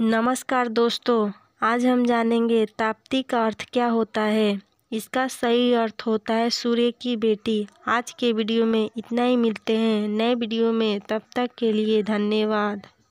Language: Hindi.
नमस्कार दोस्तों आज हम जानेंगे ताप्ती का अर्थ क्या होता है इसका सही अर्थ होता है सूर्य की बेटी आज के वीडियो में इतना ही मिलते हैं नए वीडियो में तब तक के लिए धन्यवाद